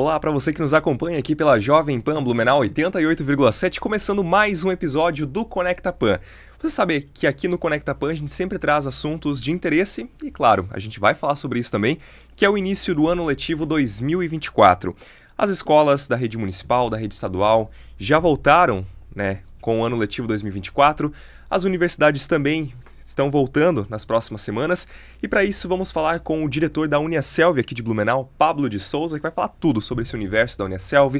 Olá para você que nos acompanha aqui pela Jovem Pan Blumenau 88,7, começando mais um episódio do Conecta Pan. Você sabe que aqui no Conecta Pan a gente sempre traz assuntos de interesse e, claro, a gente vai falar sobre isso também, que é o início do ano letivo 2024. As escolas da rede municipal, da rede estadual já voltaram, né, com o ano letivo 2024. As universidades também estão voltando nas próximas semanas. E para isso vamos falar com o diretor da Uniaselv aqui de Blumenau, Pablo de Souza, que vai falar tudo sobre esse universo da Uniaselv.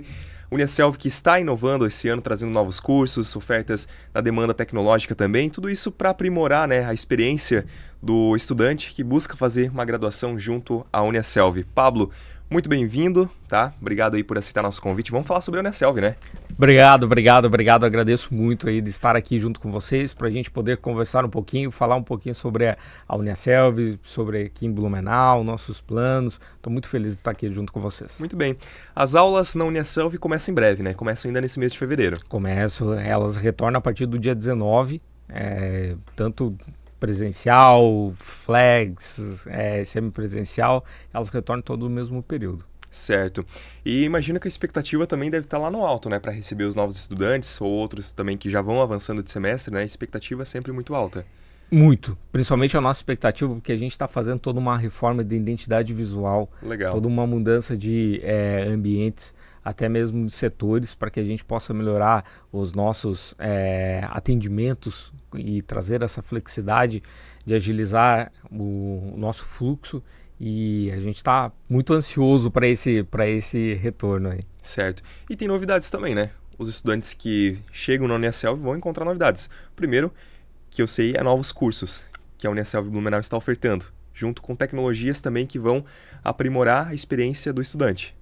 Uniaselv que está inovando esse ano, trazendo novos cursos, ofertas na demanda tecnológica também, tudo isso para aprimorar né, a experiência do estudante que busca fazer uma graduação junto à Uniaselv. Pablo, muito bem-vindo, tá? Obrigado aí por aceitar nosso convite. Vamos falar sobre a Uniaselv, né? Obrigado, obrigado, obrigado. Agradeço muito aí de estar aqui junto com vocês para a gente poder conversar um pouquinho, falar um pouquinho sobre a Uniaselv, sobre aqui em Blumenau, nossos planos. Estou muito feliz de estar aqui junto com vocês. Muito bem. As aulas na Uniaselv começam em breve, né? Começam ainda nesse mês de fevereiro. Começo, elas retornam a partir do dia 19, é, tanto presencial, flags, é, semipresencial, elas retornam todo o mesmo período. Certo. E imagino que a expectativa também deve estar lá no alto, né, para receber os novos estudantes ou outros também que já vão avançando de semestre, né? A expectativa é sempre muito alta. Muito, principalmente a nossa expectativa, porque a gente está fazendo toda uma reforma de identidade visual, Legal. toda uma mudança de é, ambientes, até mesmo de setores, para que a gente possa melhorar os nossos é, atendimentos e trazer essa flexibilidade de agilizar o nosso fluxo e a gente está muito ansioso para esse, esse retorno aí. Certo. E tem novidades também, né? Os estudantes que chegam na Unicelv vão encontrar novidades. Primeiro, que eu sei, é novos cursos que a Unicelv Blumenau está ofertando, junto com tecnologias também que vão aprimorar a experiência do estudante.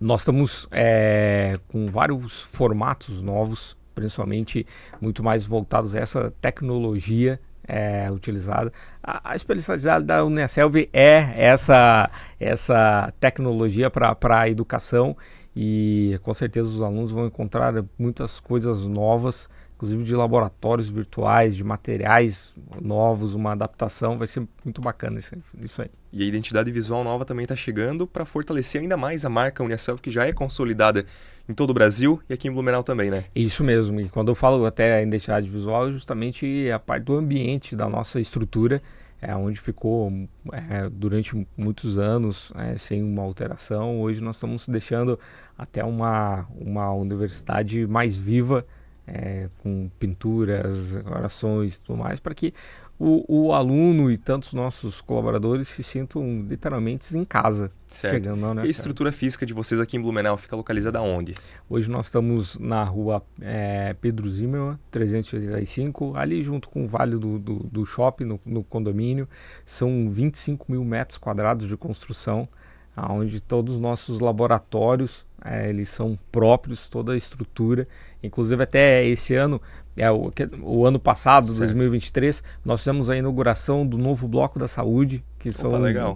Nós estamos é, com vários formatos novos, principalmente muito mais voltados a essa tecnologia é, utilizada. A, a especialidade da Unicelv é essa, essa tecnologia para a educação e com certeza os alunos vão encontrar muitas coisas novas inclusive de laboratórios virtuais, de materiais novos, uma adaptação. Vai ser muito bacana isso, aí. E a identidade visual nova também está chegando para fortalecer ainda mais a marca Unicelv, que já é consolidada em todo o Brasil e aqui em Blumenau também, né? Isso mesmo. E quando eu falo até a identidade visual, é justamente a parte do ambiente da nossa estrutura, é, onde ficou é, durante muitos anos é, sem uma alteração. Hoje nós estamos deixando até uma, uma universidade mais viva é, com pinturas, orações e tudo mais, para que o, o, aluno e tantos nossos colaboradores se sintam literalmente em casa. Certo. Chegando né? e a estrutura física de vocês aqui em Blumenau fica localizada onde? Hoje nós estamos na rua é, Pedro Zimmermann, 385, ali junto com o Vale do, do, do Shopping, no, no condomínio. São 25 mil metros quadrados de construção onde todos os nossos laboratórios é, eles são próprios, toda a estrutura. Inclusive até esse ano, é, o, o ano passado, certo. 2023, nós fizemos a inauguração do novo bloco da saúde, que são,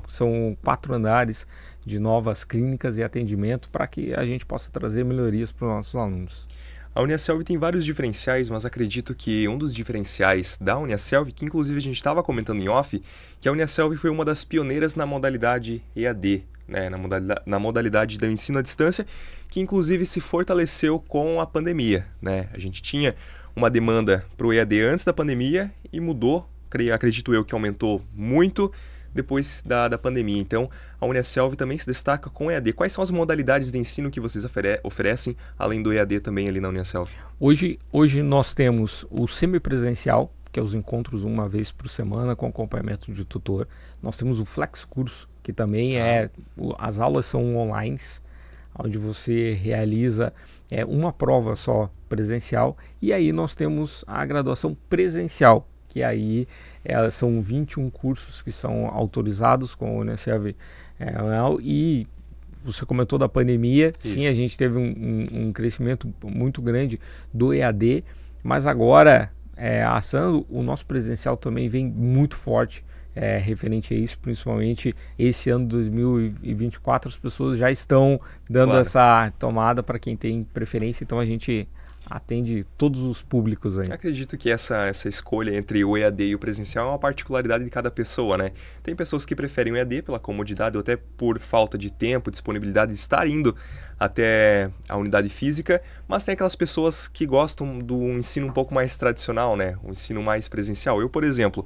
são quatro andares de novas clínicas e atendimento para que a gente possa trazer melhorias para os nossos alunos. A Uniaselv tem vários diferenciais, mas acredito que um dos diferenciais da Uniaselv, que inclusive a gente estava comentando em off, que a Uniaselv foi uma das pioneiras na modalidade EAD, né, na, modalidade, na modalidade do ensino à distância, que inclusive se fortaleceu com a pandemia. Né? A gente tinha uma demanda para o EAD antes da pandemia e mudou, acredito eu que aumentou muito depois da, da pandemia. Então, a Unicelv também se destaca com EAD. Quais são as modalidades de ensino que vocês oferecem, além do EAD também ali na Unicelv? Hoje, hoje nós temos o semipresencial, que é os encontros uma vez por semana com acompanhamento de tutor. Nós temos o Flex Curso, que também tá. é. As aulas são online, onde você realiza é, uma prova só presencial. E aí nós temos a graduação presencial, que aí é, são 21 cursos que são autorizados com o Unicef é, e você comentou da pandemia, Isso. sim, a gente teve um, um, um, crescimento muito grande do EAD, mas agora é, assando, o nosso presidencial também vem muito forte é, referente a isso, principalmente esse ano 2024, as pessoas já estão dando claro. essa tomada para quem tem preferência, então a gente atende todos os públicos aí. Eu acredito que essa, essa escolha entre o EAD e o presencial é uma particularidade de cada pessoa, né? Tem pessoas que preferem o EAD pela comodidade ou até por falta de tempo, disponibilidade de estar indo até a unidade física, mas tem aquelas pessoas que gostam do ensino um pouco mais tradicional, né? O ensino mais presencial. Eu, por exemplo,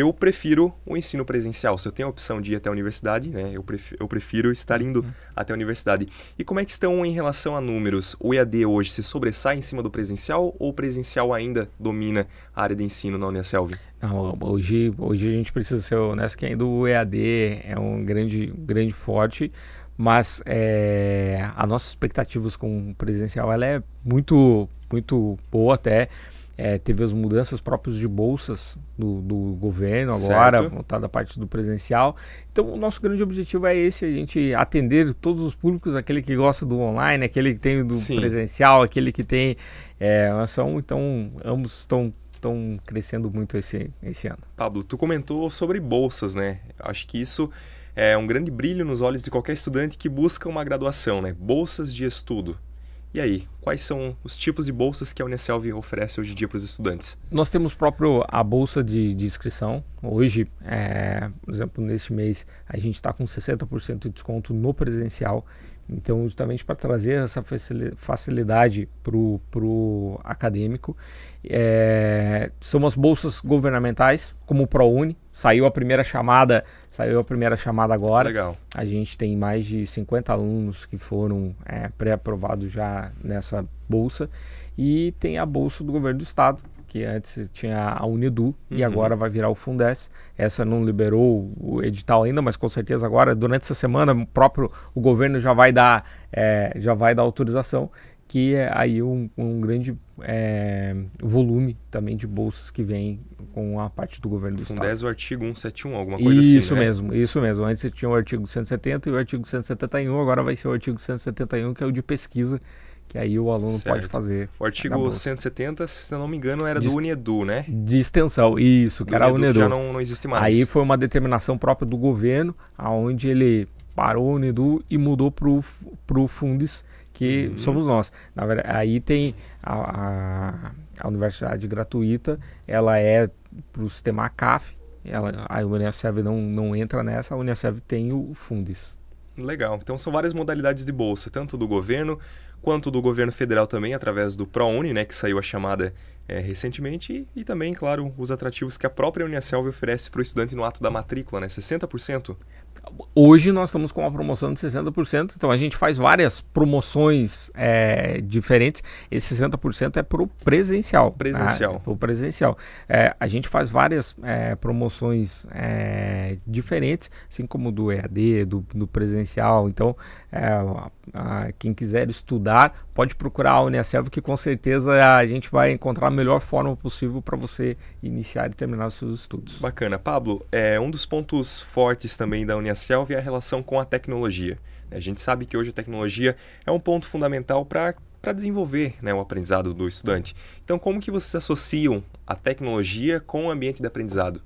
eu prefiro o ensino presencial. Se eu tenho a opção de ir até a universidade, né, eu, prefiro, eu prefiro estar indo uhum. até a universidade. E como é que estão em relação a números? O EAD hoje se sobressai em cima do presencial ou o presencial ainda domina a área de ensino na Unicelv? Não, hoje, hoje a gente precisa ser honesto que ainda o EAD é um grande, grande forte, mas é, a nossas expectativas com o presencial ela é muito, muito boa até. É, teve as mudanças próprias de bolsas do, do governo agora, voltada à parte do presencial. Então, o nosso grande objetivo é esse, a gente atender todos os públicos, aquele que gosta do online, aquele que tem do Sim. presencial, aquele que tem é, ação. Então, ambos estão estão crescendo muito esse, esse ano. Pablo, tu comentou sobre bolsas, né? Acho que isso é um grande brilho nos olhos de qualquer estudante que busca uma graduação, né? Bolsas de estudo. E aí, quais são os tipos de bolsas que a Unicelv oferece hoje em dia para os estudantes? Nós temos próprio a bolsa de, de inscrição. Hoje, é, por exemplo, neste mês, a gente está com 60% de desconto no presencial então, justamente para trazer essa facilidade para o acadêmico, é, são as bolsas governamentais, como o ProUni. Saiu a primeira chamada, saiu a primeira chamada agora. Legal. A gente tem mais de 50 alunos que foram é, pré-aprovados já nessa bolsa. E tem a bolsa do governo do estado, que antes tinha a Unidu uhum. e agora vai virar o Fundes. Essa não liberou o edital ainda, mas com certeza agora, durante essa semana, o próprio o governo já vai dar, é, já vai dar autorização, que é aí um, um grande é, volume também de bolsas que vem com a parte do governo do Fundes, Estado. Fundes, o artigo 171, alguma coisa isso assim, Isso né? mesmo, isso mesmo. Antes tinha o artigo 170 e o artigo 171, agora vai ser o artigo 171, que é o de pesquisa, que aí o aluno certo. pode fazer. O artigo 170, se eu não me engano, era de, do Unedu, né? De extensão, isso, que do era o Unedu. já não, não existe mais. Aí foi uma determinação própria do governo, aonde ele parou o Unedu e mudou para o Fundes, que uhum. somos nós. Na verdade, aí tem a, a, a universidade gratuita, ela é para o sistema ACAF, ela, a Unicef não, não entra nessa, a Unicef tem o Fundes. Legal. Então são várias modalidades de bolsa, tanto do governo quanto do governo federal também, através do ProUni, né, que saiu a chamada é, recentemente, e, e, também, claro, os atrativos que a própria Uniaselv oferece para o estudante no ato da matrícula, né, 60%. Hoje nós estamos com uma promoção de 60%, então a gente faz várias promoções é, diferentes. Esse 60% é para o presencial. Tá? Presencial. Né? presencial. É, a gente faz várias é, promoções é, diferentes, assim como do EAD, do, do presencial. Então, é, a, a, quem quiser estudar, pode procurar a Uniaselv que com certeza a gente vai encontrar a melhor forma possível para você iniciar e terminar os seus estudos. Bacana. Pablo, é, um dos pontos fortes também da Uniaselv é a relação com a tecnologia. Né? A gente sabe que hoje a tecnologia é um ponto fundamental para para desenvolver né, o aprendizado do estudante. Então, como que vocês associam a tecnologia com o ambiente de aprendizado?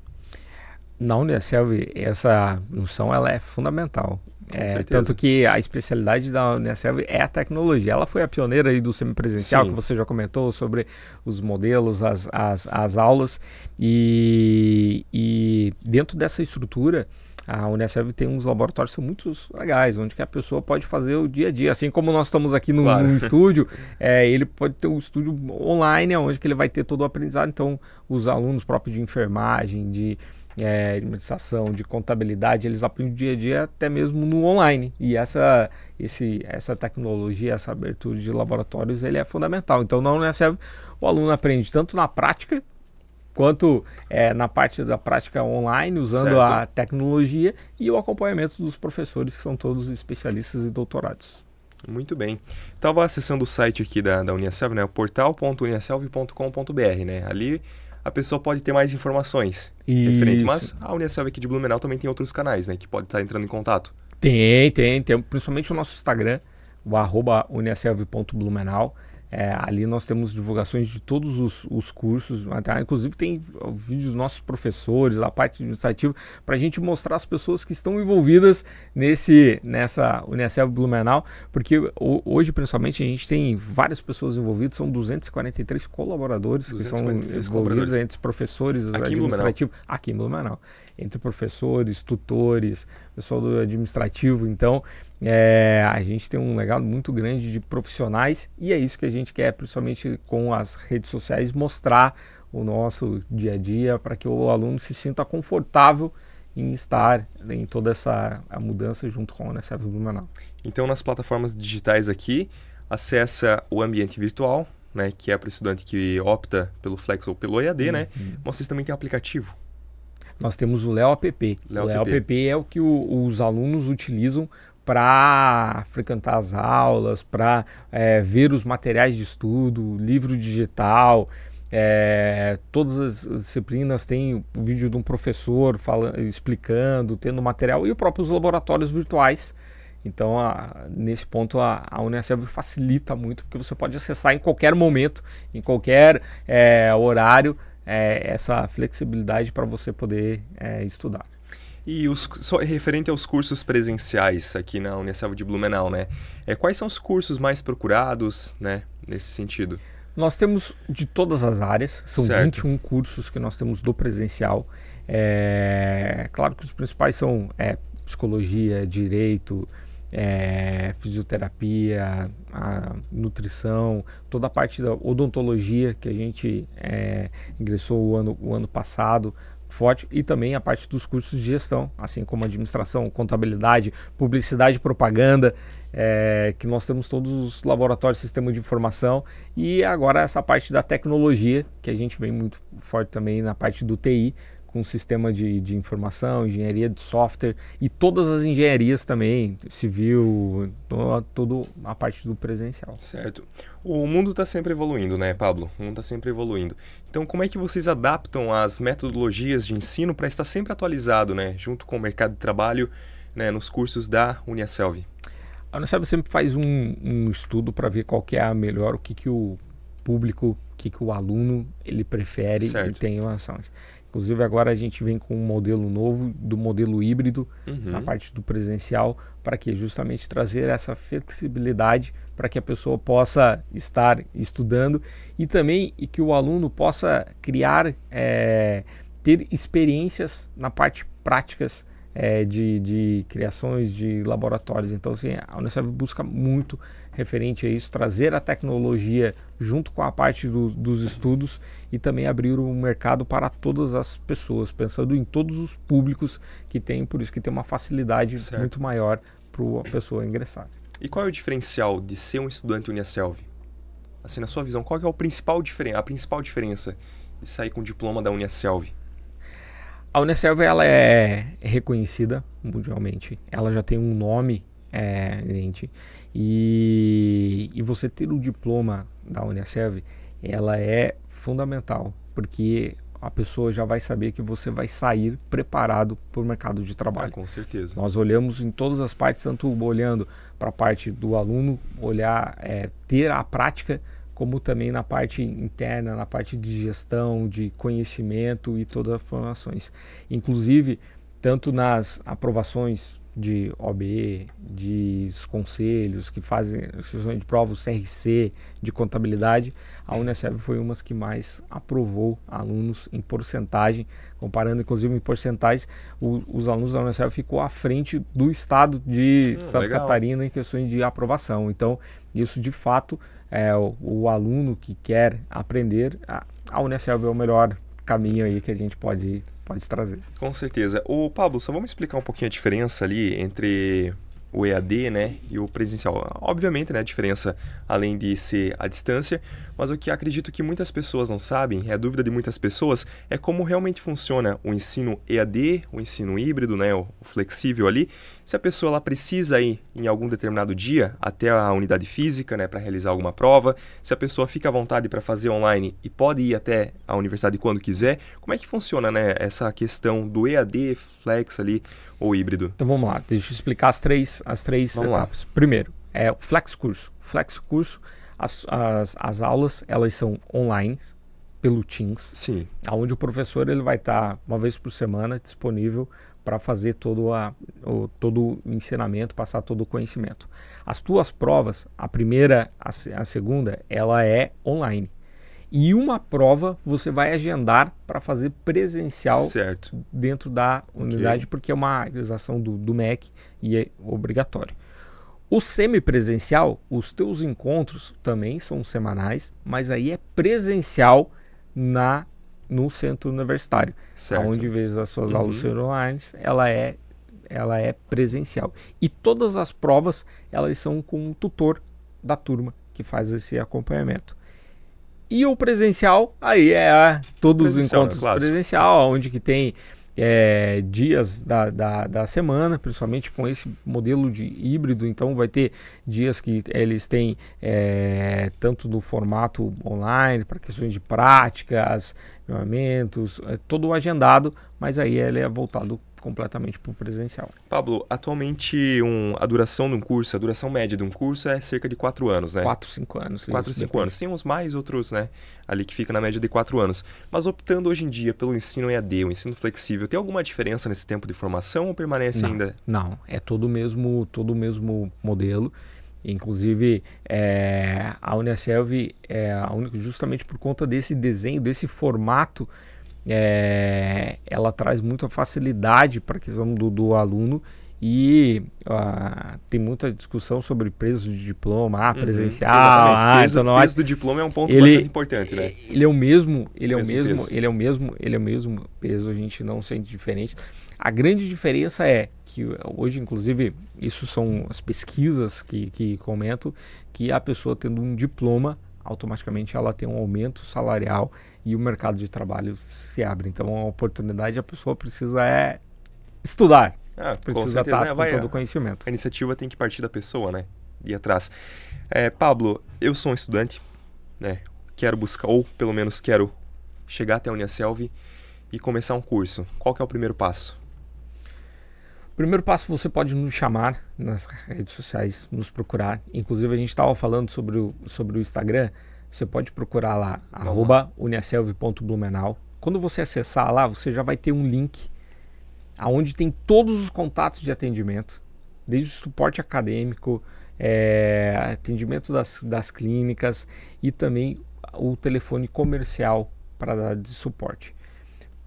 Na Unicelv, essa função ela é fundamental. É, certeza. tanto que a especialidade da Unicelv é a tecnologia. Ela foi a pioneira aí do semipresencial, Sim. que você já comentou sobre os modelos, as, as, as aulas. E, e dentro dessa estrutura, a Unicelv tem uns laboratórios são muito legais, onde que a pessoa pode fazer o dia a dia. Assim como nós estamos aqui no, claro. no estúdio, é, ele pode ter um estúdio online, onde que ele vai ter todo o aprendizado. Então, os alunos próprios de enfermagem, de é, administração, de contabilidade, eles aplicam dia a dia até mesmo no online. E essa, esse, essa tecnologia, essa abertura de laboratórios, ele é fundamental. Então, na UNESEV, o aluno aprende tanto na prática, quanto é, na parte da prática online, usando certo. a tecnologia e o acompanhamento dos professores, que são todos especialistas e doutorados. Muito bem. Estava acessando o site aqui da, da Uniaselv, né? o portal.uniaselv.com.br, né? Ali a pessoa pode ter mais informações. Isso. Mas a Unicef aqui de Blumenau também tem outros canais, né? Que pode estar entrando em contato. Tem, tem, tem. Principalmente o nosso Instagram, o arroba é, ali nós temos divulgações de todos os, os cursos, até, ah, inclusive tem vídeos dos nossos professores, da parte administrativa, para a gente mostrar as pessoas que estão envolvidas nesse, nessa Unicef Blumenau, porque hoje, principalmente, a gente tem várias pessoas envolvidas, são 243 colaboradores 243 que são envolvidos entre os professores, os administrativos, aqui em Blumenau, entre professores, tutores, pessoal do administrativo. Então, é, a gente tem um legado muito grande de profissionais e é isso que a gente quer, principalmente com as redes sociais, mostrar o nosso dia a dia para que o aluno se sinta confortável em estar em toda essa a mudança junto com a Unicef Blumenau. Então, nas plataformas digitais aqui, acessa o ambiente virtual, né, que é para o estudante que opta pelo Flex ou pelo EAD, né? uhum. né? Mas vocês também têm aplicativo nós temos o Léo App. Léo, Léo App. App é o que o, os alunos utilizam para frequentar as aulas, para é, ver os materiais de estudo, livro digital. É, todas as disciplinas têm o vídeo de um professor falando, explicando, tendo material e os próprios laboratórios virtuais. Então, a, nesse ponto, a, a Unicef facilita muito, porque você pode acessar em qualquer momento, em qualquer é, horário, é, essa flexibilidade para você poder é, estudar. E os, só referente aos cursos presenciais aqui na Unicef de Blumenau, né? É, quais são os cursos mais procurados, né, nesse sentido? Nós temos de todas as áreas, são certo. 21 cursos que nós temos do presencial. É, claro que os principais são é, psicologia, direito, é, fisioterapia, a nutrição, toda a parte da odontologia que a gente é, ingressou o ano, o ano passado forte e também a parte dos cursos de gestão, assim como administração, contabilidade, publicidade e propaganda, é, que nós temos todos os laboratórios, sistema de informação e agora essa parte da tecnologia que a gente vem muito forte também na parte do TI, com sistema de, de informação, engenharia de software e todas as engenharias também, civil, toda, a parte do presencial. Certo. O mundo está sempre evoluindo, né, Pablo? O mundo está sempre evoluindo. Então, como é que vocês adaptam as metodologias de ensino para estar sempre atualizado, né, junto com o mercado de trabalho, né, nos cursos da Uniaselv? A Uniaselv sempre faz um, um estudo para ver qual que é a melhor, o que, que o público, o que, que o aluno ele prefere certo. e tem ações. Inclusive agora a gente vem com um modelo novo do modelo híbrido uhum. na parte do presencial para que justamente trazer essa flexibilidade para que a pessoa possa estar estudando e também e que o aluno possa criar é, ter experiências na parte práticas é, de, de, criações de laboratórios. Então, assim, a Unicef busca muito referente a isso, trazer a tecnologia junto com a parte do, dos estudos e também abrir o um mercado para todas as pessoas, pensando em todos os públicos que tem, por isso que tem uma facilidade certo. muito maior para a pessoa ingressar. E qual é o diferencial de ser um estudante Unicef? Assim, na sua visão, qual é o principal a principal diferença de sair com o diploma da Unicef? A Unicef ela é reconhecida mundialmente. Ela já tem um nome é, gente, e, e você ter o diploma da Unicef, ela é fundamental, porque a pessoa já vai saber que você vai sair preparado para o mercado de trabalho. Ah, com certeza. Nós olhamos em todas as partes, tanto olhando para a parte do aluno, olhar, é, ter a prática como também na parte interna, na parte de gestão, de conhecimento e todas as formações. Inclusive, tanto nas aprovações de OBE, de conselhos que fazem sessões de prova, o CRC, de contabilidade, a Unicef foi uma das que mais aprovou alunos em porcentagem, comparando inclusive em porcentagens, os alunos da Unicef ficou à frente do estado de ah, Santa legal. Catarina em questões de aprovação. Então, isso de fato é, o, o, aluno que quer aprender, a, a Unicef é o melhor caminho aí que a gente pode, pode trazer. Com certeza. O Pablo, só vamos explicar um pouquinho a diferença ali entre o EAD né, e o presencial. Obviamente, né, a diferença além de ser a distância, mas o que acredito que muitas pessoas não sabem, é a dúvida de muitas pessoas, é como realmente funciona o ensino EAD, o ensino híbrido, né, o flexível ali. Se a pessoa ela precisa ir em algum determinado dia até a unidade física né, para realizar alguma prova, se a pessoa fica à vontade para fazer online e pode ir até a universidade quando quiser, como é que funciona né, essa questão do EAD flex ali, ou híbrido? Então vamos lá, deixa eu explicar as três, as três vamos etapas. Lá. Primeiro, é o Flex Curso. Flex Curso, as, as, as aulas, elas são online, pelo Teams. Sim. Onde o professor ele vai estar tá, uma vez por semana disponível para fazer todo, a, o, todo o ensinamento, passar todo o conhecimento. As tuas provas, a primeira, a, a segunda, ela é online e uma prova você vai agendar para fazer presencial certo. dentro da unidade, okay. porque é uma realização do, do MEC e é obrigatório. O semipresencial, os teus encontros também são semanais, mas aí é presencial na no centro universitário, certo. onde em vez das suas uhum. aulas serão online, ela é ela é presencial. E todas as provas, elas são com o tutor da turma que faz esse acompanhamento. E o presencial, aí é todos os é encontros é presencial, onde que tem é, dias da, da, da, semana, principalmente com esse modelo de híbrido. Então, vai ter dias que eles têm é, tanto do formato online, para questões de práticas, treinamentos, é, todo o agendado, mas aí ele é voltado completamente para o presencial. Pablo, atualmente um, a duração de um curso, a duração média de um curso é cerca de quatro anos, né? Quatro cinco anos. Quatro cinco anos. Tem uns mais, outros, né? Ali que fica na média de quatro anos. Mas optando hoje em dia pelo ensino EAD, o ensino flexível, tem alguma diferença nesse tempo de formação ou permanece não, ainda? Não, é todo o mesmo, todo mesmo modelo. Inclusive, é, a Unicelv, é a única, justamente por conta desse desenho, desse formato é, ela traz muita facilidade para a questão do, do aluno e uh, tem muita discussão sobre preço de diploma, ah, uhum, presencial, uhum, ah, peso, então ah, do diploma é um ponto ele, bastante importante, né? Ele é o mesmo, ele é o mesmo, mesmo ele é o mesmo, ele é o mesmo peso, a gente não sente diferente. A grande diferença é que hoje, inclusive, isso são as pesquisas que, que comento, que a pessoa tendo um diploma, automaticamente ela tem um aumento salarial e o mercado de trabalho se abre. Então a oportunidade a pessoa precisa é estudar. Ah, precisa com certeza, estar né? Vai, com todo o conhecimento. A iniciativa tem que partir da pessoa, né? Ir atrás. É, Pablo, eu sou um estudante, né? Quero buscar, ou pelo menos quero chegar até a Uniaselv e começar um curso. Qual que é o primeiro passo? Primeiro passo, você pode nos chamar nas redes sociais, nos procurar. Inclusive, a gente estava falando sobre o, sobre o Instagram. Você pode procurar lá, arroba uniaselv.blumenau. Quando você acessar lá, você já vai ter um link aonde tem todos os contatos de atendimento, desde o suporte acadêmico, é, atendimento das, das clínicas e também o telefone comercial para dar de suporte.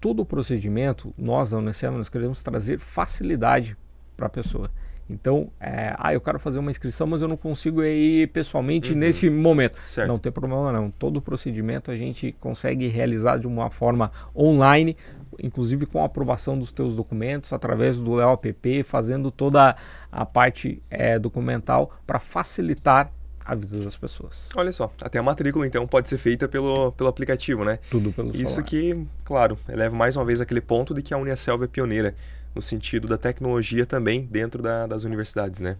Todo o procedimento, nós da Unicef, nós queremos trazer facilidade para a pessoa. Então, é, ah, eu quero fazer uma inscrição, mas eu não consigo ir pessoalmente uhum. nesse momento. Certo. Não tem problema não. Todo o procedimento a gente consegue realizar de uma forma online, inclusive com a aprovação dos teus documentos, através do App, fazendo toda a parte é, documental para facilitar a vida das pessoas. Olha só, até a matrícula então pode ser feita pelo, pelo aplicativo, né? Tudo pelo Isso que, claro, eleva mais uma vez aquele ponto de que a Uniaselv é pioneira no sentido da tecnologia também dentro da, das universidades, né?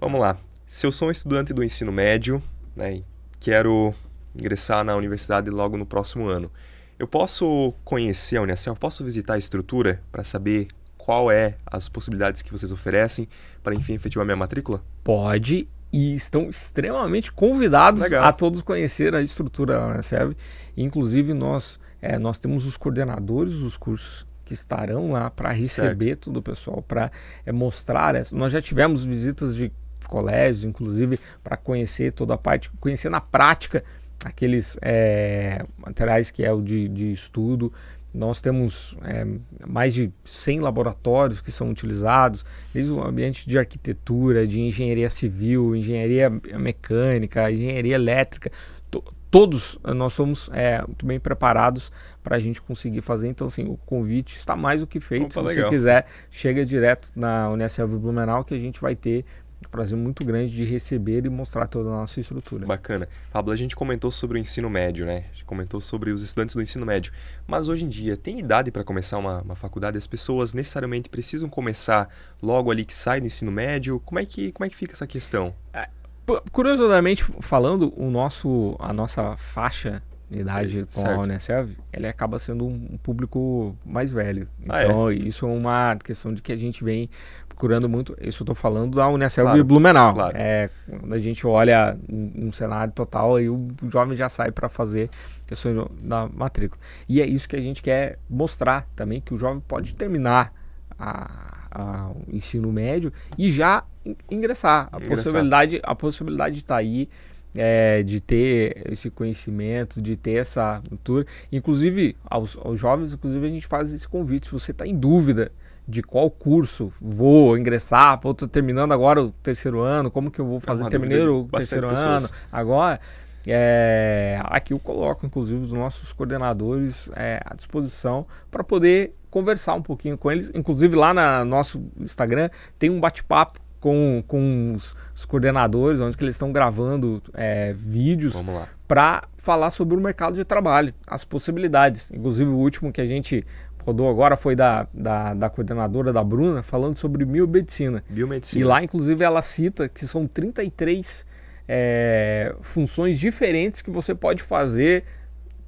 Vamos lá. Se eu sou um estudante do ensino médio, né, e quero ingressar na universidade logo no próximo ano, eu posso conhecer a Unicef, posso visitar a estrutura para saber qual é as possibilidades que vocês oferecem para, enfim, efetivar minha matrícula? Pode e estão extremamente convidados Legal. a todos conhecer a estrutura da Unicef. Inclusive, nós, é, nós temos os coordenadores dos cursos que estarão lá para receber certo. todo o pessoal, para é, eh, mostrar. Essa. Nós já tivemos visitas de colégios, inclusive, para conhecer toda a parte, conhecer na prática aqueles é, materiais que é o de, de estudo. Nós temos é, mais de 100 laboratórios que são utilizados, desde o ambiente de arquitetura, de engenharia civil, engenharia mecânica, engenharia elétrica, todos eh, nós somos é, muito bem preparados para a gente conseguir fazer. Então, assim, o convite está mais do que feito. Opa, Se você legal. quiser, chega direto na Unicelv Blumenau que a gente vai ter um prazer muito grande de receber e mostrar toda a nossa estrutura. Bacana. Pablo, a gente comentou sobre o ensino médio, né? A gente comentou sobre os estudantes do ensino médio. Mas hoje em dia, tem idade para começar uma, uma faculdade? As pessoas necessariamente precisam começar logo ali que sai do ensino médio? Como é que, como é que fica essa questão? É curiosamente falando, o nosso, a nossa faixa de idade com certo. Né, a UNICEF, ele acaba sendo um público mais velho. Então, ah, é? Então, isso é uma questão de que a gente vem procurando muito. Isso eu tô falando da Unicef claro, e Blumenau. Claro. É, quando a gente olha um, um cenário total, aí o jovem já sai para fazer questões da matrícula. E é isso que a gente quer mostrar também, que o jovem pode terminar a, o ensino médio e já ingressar. A ingressar. possibilidade a possibilidade está aí. É, de ter esse conhecimento, de ter essa cultura. Inclusive, aos, aos jovens, inclusive, a gente faz esse convite. Se você está em dúvida de qual curso vou ingressar, estou terminando agora o terceiro ano, como que eu vou tá fazer? Terminei o terceiro pessoas. ano, agora é, aqui eu coloco, inclusive, os nossos coordenadores é, à disposição para poder conversar um pouquinho com eles. Inclusive, lá no nosso Instagram tem um bate-papo com, com os, os, coordenadores, onde que eles estão gravando é, vídeos para falar sobre o mercado de trabalho, as possibilidades. Inclusive, o último que a gente rodou agora foi da, da, da, coordenadora da Bruna, falando sobre biomedicina. Biomedicina. E lá, inclusive, ela cita que são 33 é, funções diferentes que você pode fazer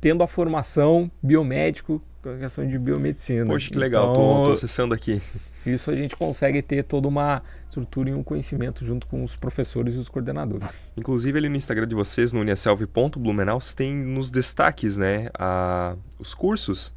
tendo a formação biomédico, com questão de biomedicina. Poxa, que legal, estou acessando aqui. Isso a gente consegue ter toda uma estrutura e um conhecimento junto com os professores e os coordenadores. Inclusive ali no Instagram de vocês, no uniaselv.blumenau, tem nos destaques né, a, os cursos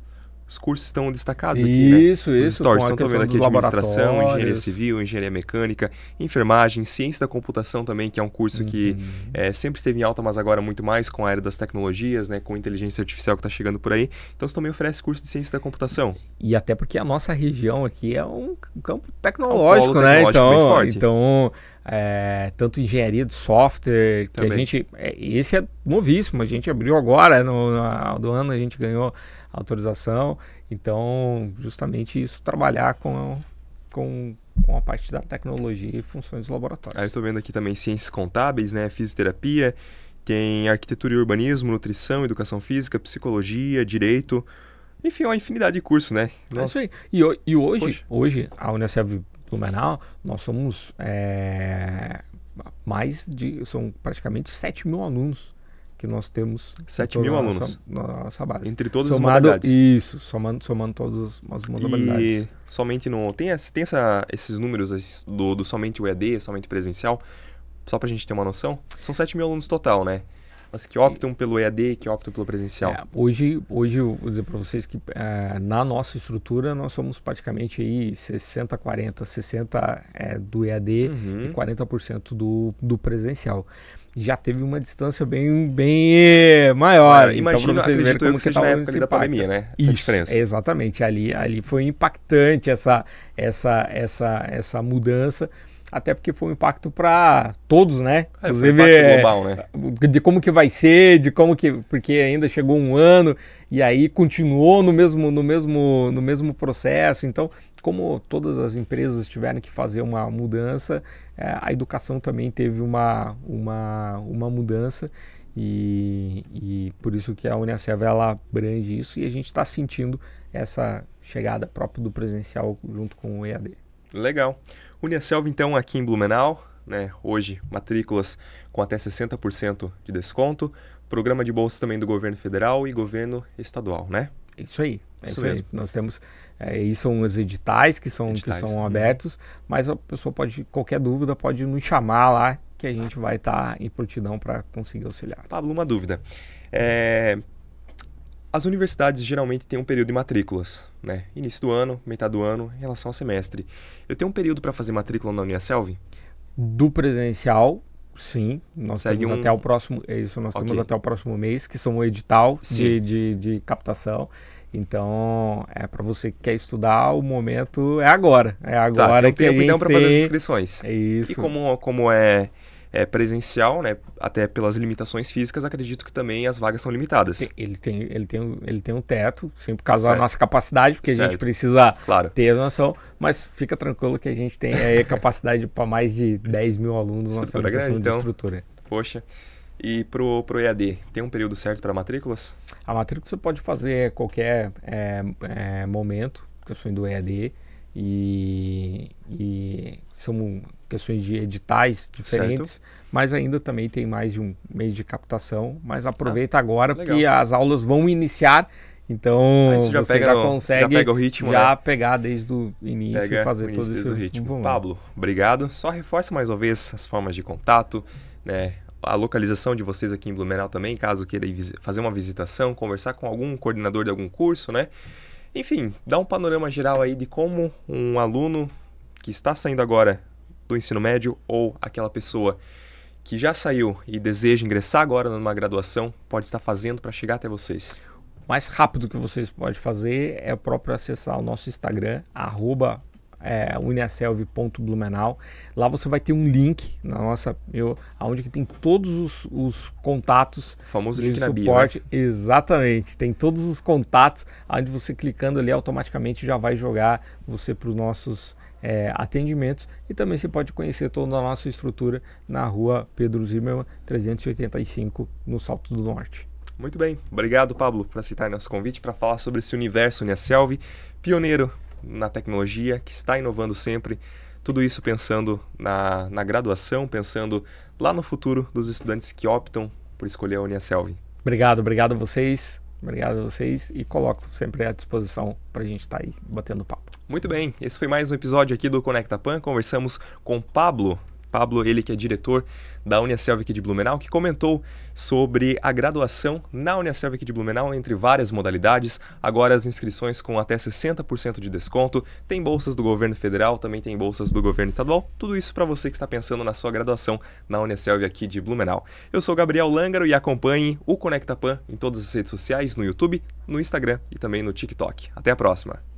os cursos estão destacados isso, aqui, né? Isso, isso. Os stories estão também aqui administração, engenharia civil, engenharia mecânica, enfermagem, ciência da computação também, que é um curso uhum. que é, sempre esteve em alta, mas agora muito mais com a área das tecnologias, né? Com inteligência artificial que está chegando por aí. Então você também oferece curso de ciência da computação. E até porque a nossa região aqui é um campo tecnológico, é um né? Tecnológico então, então é, tanto engenharia de software, Também. que a gente. É, esse é novíssimo, a gente abriu agora, no, no, do ano a gente ganhou autorização. Então, justamente isso, trabalhar com, com, com a parte da tecnologia e funções do laboratório. Aí eu estou vendo aqui também ciências contábeis, né? Fisioterapia, tem arquitetura e urbanismo, nutrição, educação física, psicologia, direito. Enfim, uma infinidade de cursos, né? É isso aí. E, e hoje, hoje, a Unicef Blumenau, nós somos é, mais de. São praticamente 7 mil alunos que nós temos. 7 mil nossa, alunos? Na nossa base. Entre todas somado, as modalidades. Isso, somando, somando todas as modalidades. E somente no. Tem, essa, tem essa, esses números do, do somente o ED, somente presencial? Só pra gente ter uma noção? São 7 mil alunos total, né? mas que optam pelo EAD, que optam pelo presencial? É, hoje, hoje, eu vou dizer para vocês que é, na nossa estrutura nós somos praticamente aí 60, 40, 60 é, do EAD uhum. e 40% do, do presencial. Já teve uma distância bem, bem eh, maior. Cara, então, imagino, então, vocês verem como que seja na época da pandemia, né? Essa Isso, diferença. Exatamente. Ali, ali foi impactante essa, essa, essa, essa mudança. Até porque foi um impacto para todos, né? É, foi um impacto é, global, né? De como que vai ser, de como que. Porque ainda chegou um ano e aí continuou no mesmo, no mesmo, no mesmo processo. Então, como todas as empresas tiveram que fazer uma mudança, é, a educação também teve uma, uma, uma mudança. E, e por isso que a Unicef ela abrange isso e a gente está sentindo essa chegada própria do presencial junto com o EAD. Legal. Uniaselv, então, aqui em Blumenau, né? Hoje, matrículas com até 60% de desconto. Programa de bolsa também do governo federal e governo estadual, né? Isso aí. É isso, isso mesmo. Aí. Nós temos. É, e são os editais que são, editais. Que são né? abertos, mas a pessoa pode, qualquer dúvida, pode nos chamar lá que a gente vai estar tá em prontidão para conseguir auxiliar. Pablo, uma dúvida. É, as universidades geralmente têm um período de matrículas, né? Início do ano, metade do ano, em relação ao semestre. Eu tenho um período para fazer matrícula na Uniaselv? Do presencial, sim. Nós Segue temos um... até o próximo. É isso, nós okay. temos até o próximo mês, que são o edital de, de, de captação. Então, é para você que quer estudar, o momento é agora. É tá, agora tá, tem um que tempo, a gente então, para fazer as inscrições. É isso. E como, como é é, presencial, né? Até pelas limitações físicas, acredito que também as vagas são limitadas. Ele tem, ele tem, ele tem um teto, sim, por causa certo. da nossa capacidade, porque certo. a gente precisa claro. ter a noção, mas fica tranquilo que a gente tem aí, capacidade para mais de 10 mil alunos na nossa grande, então, estrutura. Poxa. E para o EAD, tem um período certo para matrículas? A matrícula você pode fazer qualquer é, é, momento, sou do EAD e, e são questões de editais diferentes, certo. mas ainda também tem mais de um mês de captação. Mas ah, aproveita ah, agora legal. porque as aulas vão iniciar. Então você já, você pega já consegue já pega o ritmo, já né? pegar desde o início pega e fazer todo esse ritmo. Pablo, obrigado. Só reforça mais uma vez as formas de contato, né? a localização de vocês aqui em Blumenau também, caso queira fazer uma visitação, conversar com algum coordenador de algum curso, né? Enfim, dá um panorama geral aí de como um aluno que está saindo agora do ensino médio ou aquela pessoa que já saiu e deseja ingressar agora numa graduação pode estar fazendo para chegar até vocês? O mais rápido que vocês podem fazer é o próprio acessar o nosso Instagram, arroba é, uniaselv.blumenau. Lá você vai ter um link na nossa, eu, aonde que tem todos os, os contatos. O famoso de link suporte. Bio, né? Exatamente. Tem todos os contatos, onde você clicando ali automaticamente já vai jogar você para os nossos é, atendimentos e também você pode conhecer toda a nossa estrutura na rua Pedro Zimmermann 385 no Salto do Norte. Muito bem, obrigado Pablo por aceitar nosso convite para falar sobre esse universo Uniaselv, pioneiro na tecnologia, que está inovando sempre. Tudo isso pensando na, na graduação, pensando lá no futuro dos estudantes que optam por escolher a Uniaselv. Obrigado, obrigado a vocês. Obrigado a vocês e coloco sempre à disposição para a gente estar tá aí batendo papo. Muito bem, esse foi mais um episódio aqui do Conecta Pan. Conversamos com Pablo, Pablo, ele que é diretor da Unicelv aqui de Blumenau, que comentou sobre a graduação na Unicelv aqui de Blumenau entre várias modalidades. Agora as inscrições com até 60% de desconto, tem bolsas do governo federal, também tem bolsas do governo estadual. Tudo isso para você que está pensando na sua graduação na Unicelv aqui de Blumenau. Eu sou Gabriel Langaro e acompanhe o Conecta Pan em todas as redes sociais, no YouTube, no Instagram e também no TikTok. Até a próxima.